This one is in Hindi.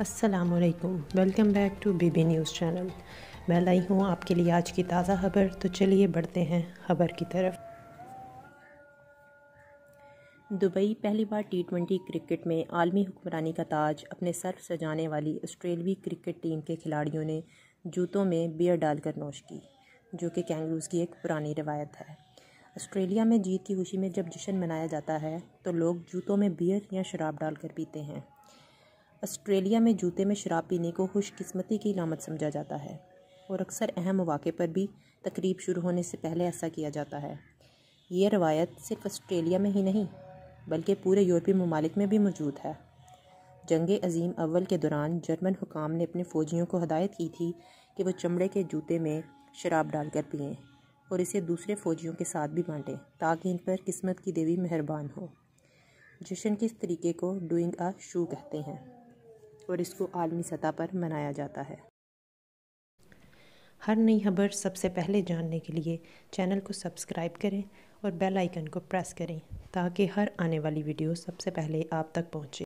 असलकुम welcome back to BB news channel मैं लाई हूँ आपके लिए आज की ताज़ा खबर तो चलिए बढ़ते हैं खबर की तरफ दुबई पहली बार टी ट्वेंटी क्रिकेट में आलमी हुक्मरानी का ताज अपने सर सजाने वाली ऑस्ट्रेलवी क्रिकेट टीम के खिलाड़ियों ने जूतों में बियर डालकर नोश की जो कि कैंगरूज़ की एक पुरानी रवायत है ऑस्ट्रेलिया में जीत की खुशी में जब जश्न मनाया जाता है तो लोग जूतों में बियर या शराब डालकर पीते हैं ऑस्ट्रेलिया में जूते में शराब पीने को खुशकस्मती की लामत समझा जाता है और अक्सर अहम मौाक़े पर भी तकरीब शुरू होने से पहले ऐसा किया जाता है ये रवायत सिर्फ ऑस्ट्रेलिया में ही नहीं बल्कि पूरे यूरोपीय ममालिक में भी मौजूद है जंग अजीम अव्वल के दौरान जर्मन हुकाम ने अपने फ़ौजियों को हदायत की थी कि वह चमड़े के जूते में शराब डालकर पिएँ और इसे दूसरे फ़ौजियों के साथ भी बांटें ताकि इन पर किस्मत की देवी मेहरबान हो जश्न किस तरीके को डूइंग आ शू कहते हैं और इसको आलमी सतह पर मनाया जाता है हर नई खबर सबसे पहले जानने के लिए चैनल को सब्सक्राइब करें और बेल आइकन को प्रेस करें ताकि हर आने वाली वीडियो सबसे पहले आप तक पहुंचे